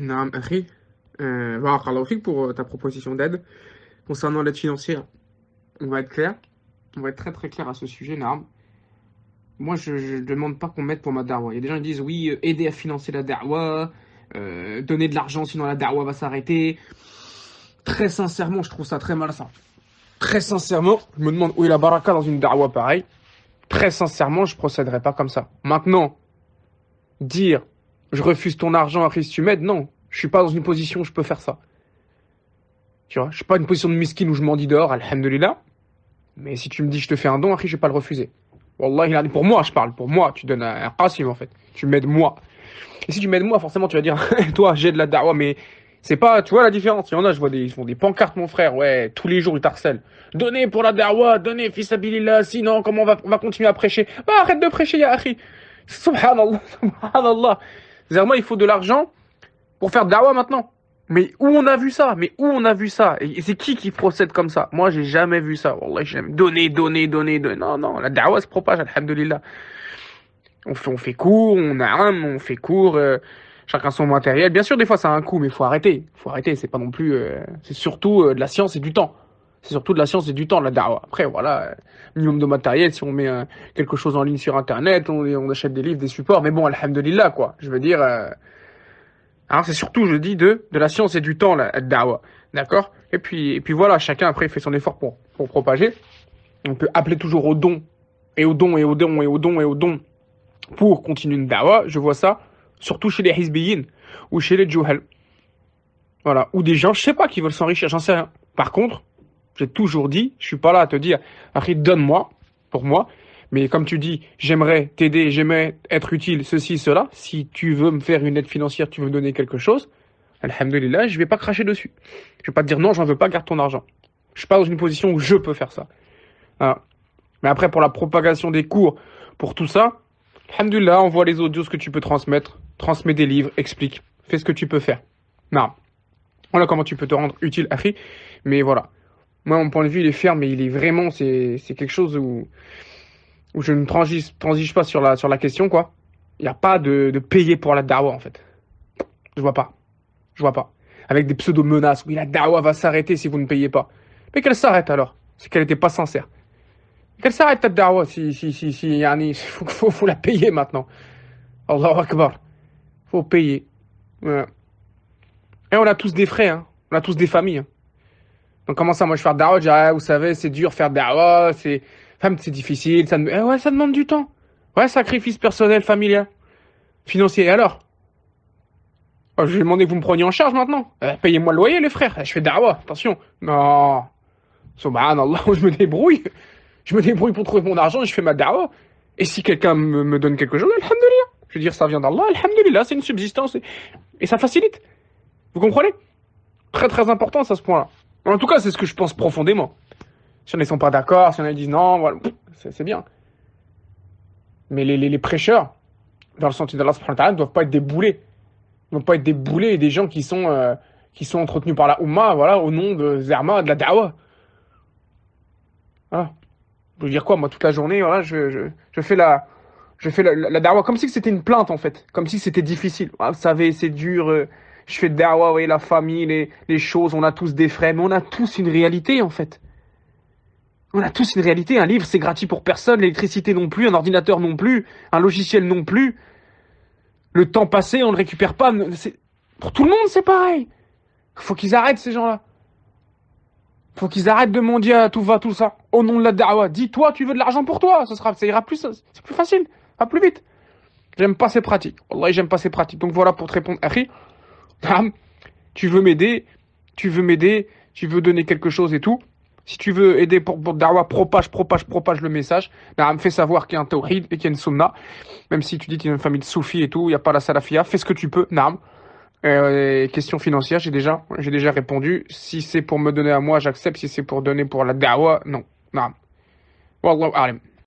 Naam, euh, bah, pour euh, ta proposition d'aide. Concernant l'aide financière, on va être clair, on va être très très clair à ce sujet, Naam. Moi, je ne demande pas qu'on m'aide pour ma darwa Il y a des gens qui disent, oui, euh, aider à financer la darwa euh, donner de l'argent, sinon la darwa va s'arrêter. Très sincèrement, je trouve ça très ça Très sincèrement, je me demande où est la baraka dans une darwa pareille. Très sincèrement, je ne procéderai pas comme ça. Maintenant, dire je refuse ton argent si tu m'aides, non. Je suis pas dans une position où je peux faire ça. Tu vois, je suis pas une position de miskin où je m'en dis dehors, alhamdulillah. Mais si tu me dis je te fais un don, Harry, je vais pas le refuser. Wallah, il a pour moi, je parle, pour moi, tu donnes un qasim en fait. Tu m'aides moi. Et si tu m'aides moi, forcément tu vas dire toi, j'ai de la da'wah, mais c'est pas, tu vois la différence. Il y en a, je vois des, ils font des pancartes, mon frère. Ouais, tous les jours, ils t'harcèlent. Donnez pour la dawa, donnez, fils Sinon, comment on va, va continuer à prêcher? Bah, arrête de prêcher, ya akhi. Subhanallah, subhanallah cest moi, il faut de l'argent pour faire da'wah maintenant. Mais où on a vu ça Mais où on a vu ça Et c'est qui qui procède comme ça Moi, j'ai jamais vu ça. Wallah, Donner, donner, donner, Non, non, la dawa se propage, alhamdoulilah. On fait, on fait court, on a un, on fait cours. Euh, chacun son matériel. Bien sûr, des fois, ça a un coût, mais il faut arrêter. faut arrêter, c'est pas non plus... Euh, c'est surtout euh, de la science et du temps. C'est surtout de la science et du temps, la dawa. Après, voilà, minimum de matériel, si on met euh, quelque chose en ligne sur Internet, on, achète des livres, des supports, mais bon, alhamdulillah, quoi. Je veux dire... Alors, euh, hein, c'est surtout, je dis, de, de la science et du temps, la, dawa. D'accord et puis, et puis voilà, chacun, après, fait son effort pour, pour propager. On peut appeler toujours au don, et au don, et au don, et au don, et au don, pour continuer une dawa. Je vois ça, surtout chez les Hizbiyin, ou chez les Juhal. Voilà, ou des gens, je sais pas, qui veulent s'enrichir, j'en sais rien. Par contre, j'ai toujours dit, je suis pas là à te dire, Harry, donne-moi, pour moi. Mais comme tu dis, j'aimerais t'aider, j'aimerais être utile, ceci, cela. Si tu veux me faire une aide financière, tu veux me donner quelque chose, Alhamdulillah, je vais pas cracher dessus. Je vais pas te dire non, j'en veux pas, garde ton argent. Je suis pas dans une position où je peux faire ça. Mais après, pour la propagation des cours, pour tout ça, Alhamdulillah, envoie les audios ce que tu peux transmettre. Transmets des livres, explique. Fais ce que tu peux faire. Non. Voilà comment tu peux te rendre utile, Akhi. Mais voilà. Moi, mon point de vue, il est ferme mais il est vraiment, c'est quelque chose où, où je ne transige, transige pas sur la, sur la question, quoi. Il n'y a pas de, de payer pour la dawa, en fait. Je vois pas. Je vois pas. Avec des pseudo-menaces, oui, la dawa va s'arrêter si vous ne payez pas. Mais qu'elle s'arrête alors, c'est qu'elle n'était pas sincère. Qu'elle s'arrête, ta dawa, si, si, si, si, il faut, faut, la payer maintenant. Allahu Akbar. Faut payer. Et on a tous des frais, hein. On a tous des familles. Hein. Comment commence moi je fais da'wah, vous savez, c'est dur faire da'wah, c'est, c'est difficile, ça, ah ça demande du temps. Ouais, sacrifice personnel, familial, financier. Et alors oh, Je vais demander que vous me preniez en charge maintenant. Euh, payez-moi le loyer, les frères. je fais da'wah, attention. Non. Allah, je me débrouille. Je me débrouille pour trouver mon argent je fais ma da'wah. Et si quelqu'un me, donne quelque chose, alhamdulillah, Je veux dire, ça vient d'Allah, alhamdulillah, c'est une subsistance. Et, ça facilite. Vous comprenez Très très important, à ce point-là. En tout cas, c'est ce que je pense profondément. Si on n'est sont pas d'accord, si on en non, voilà, c'est bien. Mais les, prêcheurs, dans le sentier d'Allah, ne doivent pas être des boulets. Ils ne doivent pas être des boulets et des gens euh, qui sont, entretenus par la Oumma, voilà, au nom de Zerma, de la Dawa. Ah. Je veux dire quoi, moi, toute la journée, voilà, je, fais la, je fais la, dawa, comme si c'était une plainte en fait, comme si c'était difficile. Ah, vous savez, c'est dur, euh, je fais dawa, la famille, les, choses, on a tous des frais, mais on a tous une réalité en fait. On a tous une réalité, un livre c'est gratuit pour personne, l'électricité non plus, un ordinateur non plus, un logiciel non plus. Le temps passé, on ne récupère pas. Pour tout le monde c'est pareil. Faut qu'ils arrêtent ces gens-là. Faut qu'ils arrêtent de mendier dire tout va, tout ça. Au nom de la dawa, dis-toi, tu veux de l'argent pour toi. Ça, sera, ça ira plus, c'est plus facile, ça va plus vite. J'aime pas ces pratiques. Allah, j'aime pas ces pratiques. Donc voilà pour te répondre, Harry tu veux m'aider, tu veux m'aider, tu veux donner quelque chose et tout. Si tu veux aider pour, pour Dawa, propage, propage, propage le message. Ben, fais savoir qu'il y a un tawhid et qu'il y a une sunna. Même si tu dis qu'il y a une famille de soufis et tout, il n'y a pas la salafia, fais ce que tu peux, euh, question financière, j'ai déjà, j'ai déjà répondu. Si c'est pour me donner à moi, j'accepte. Si c'est pour donner pour la dawa, non. Naam. Wallahu alim.